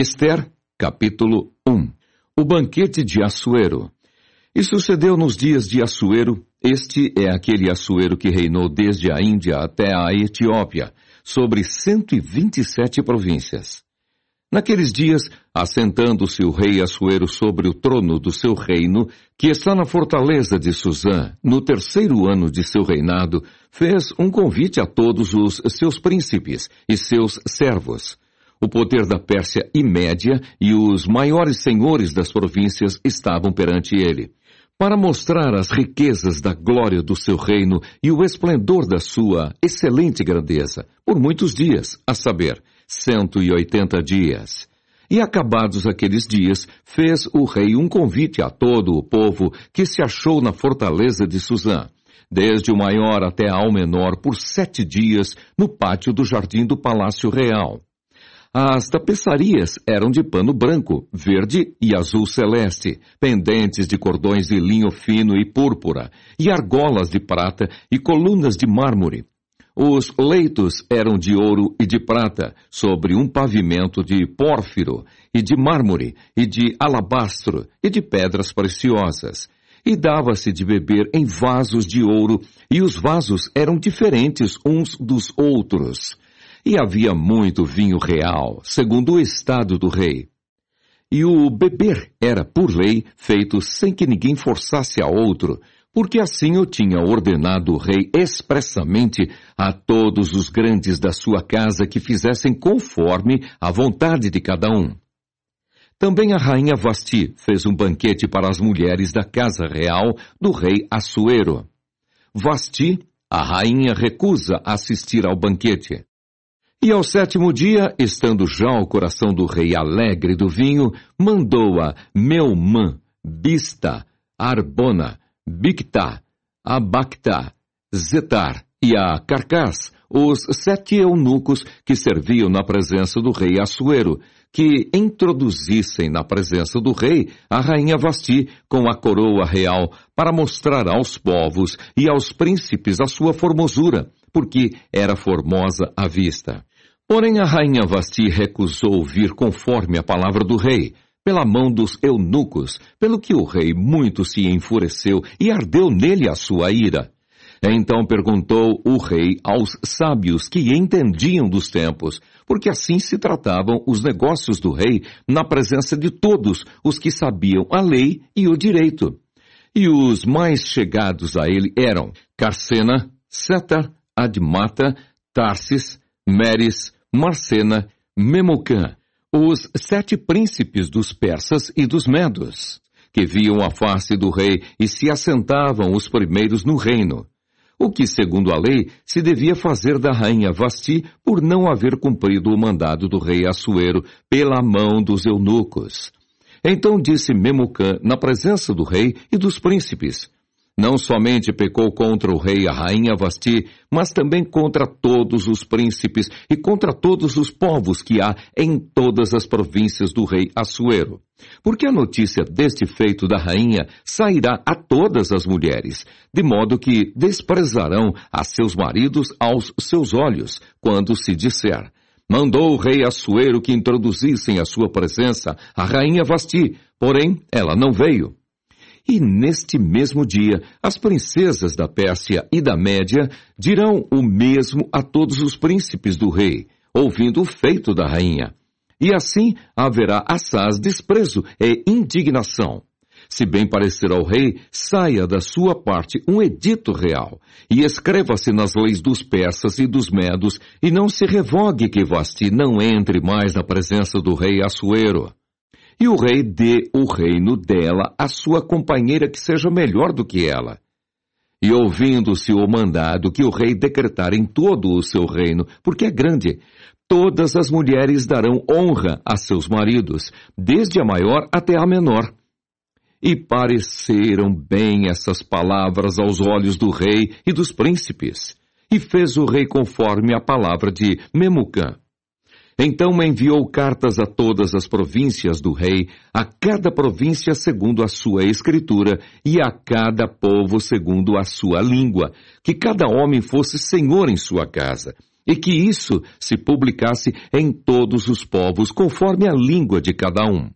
Esther, capítulo 1 O banquete de Assuero. E sucedeu nos dias de Assuero, este é aquele Assuero que reinou desde a Índia até a Etiópia, sobre 127 províncias. Naqueles dias, assentando-se o rei Assuero sobre o trono do seu reino, que está na fortaleza de Suzã, no terceiro ano de seu reinado, fez um convite a todos os seus príncipes e seus servos o poder da Pérsia e Média e os maiores senhores das províncias estavam perante ele. Para mostrar as riquezas da glória do seu reino e o esplendor da sua excelente grandeza, por muitos dias, a saber, cento e oitenta dias. E acabados aqueles dias, fez o rei um convite a todo o povo que se achou na fortaleza de Suzã, desde o maior até ao menor, por sete dias, no pátio do jardim do Palácio Real. As tapeçarias eram de pano branco, verde e azul celeste, pendentes de cordões de linho fino e púrpura, e argolas de prata e colunas de mármore. Os leitos eram de ouro e de prata, sobre um pavimento de pórfiro e de mármore e de alabastro e de pedras preciosas. E dava-se de beber em vasos de ouro, e os vasos eram diferentes uns dos outros e havia muito vinho real, segundo o estado do rei. E o beber era, por lei, feito sem que ninguém forçasse a outro, porque assim o tinha ordenado o rei expressamente a todos os grandes da sua casa que fizessem conforme a vontade de cada um. Também a rainha Vasti fez um banquete para as mulheres da casa real do rei Assuero. Vasti, a rainha, recusa assistir ao banquete. E ao sétimo dia, estando já o coração do rei alegre do vinho, mandou-a Meumã, Bista, Arbona, Bicta, Abactá, Zetar e a Carcás, os sete eunucos que serviam na presença do rei Assuero, que introduzissem na presença do rei a rainha Vasti com a coroa real, para mostrar aos povos e aos príncipes a sua formosura, porque era formosa à vista. Porém a rainha Vasti recusou vir conforme a palavra do rei, pela mão dos eunucos, pelo que o rei muito se enfureceu e ardeu nele a sua ira. Então perguntou o rei aos sábios que entendiam dos tempos, porque assim se tratavam os negócios do rei na presença de todos os que sabiam a lei e o direito. E os mais chegados a ele eram Carcena, Setar, Admata, Tarsis, Meres, Marcena, Memucan, os sete príncipes dos persas e dos medos, que viam a face do rei e se assentavam os primeiros no reino, o que, segundo a lei, se devia fazer da rainha Vasti por não haver cumprido o mandado do rei Assuero pela mão dos eunucos. Então disse Memucan na presença do rei e dos príncipes, não somente pecou contra o rei e a rainha Vasti, mas também contra todos os príncipes e contra todos os povos que há em todas as províncias do rei Assuero. Porque a notícia deste feito da rainha sairá a todas as mulheres, de modo que desprezarão a seus maridos aos seus olhos, quando se disser, mandou o rei Assuero que introduzissem à sua presença a rainha Vasti, porém ela não veio. E neste mesmo dia, as princesas da Pérsia e da Média dirão o mesmo a todos os príncipes do rei, ouvindo o feito da rainha. E assim haverá assaz, desprezo e indignação. Se bem parecer ao rei, saia da sua parte um edito real, e escreva-se nas leis dos persas e dos medos, e não se revogue que Vasti não entre mais na presença do rei Assuero e o rei dê o reino dela à sua companheira que seja melhor do que ela. E ouvindo-se o mandado que o rei decretar em todo o seu reino, porque é grande, todas as mulheres darão honra a seus maridos, desde a maior até a menor. E pareceram bem essas palavras aos olhos do rei e dos príncipes. E fez o rei conforme a palavra de Memucã. Então enviou cartas a todas as províncias do rei, a cada província segundo a sua escritura e a cada povo segundo a sua língua, que cada homem fosse senhor em sua casa, e que isso se publicasse em todos os povos conforme a língua de cada um.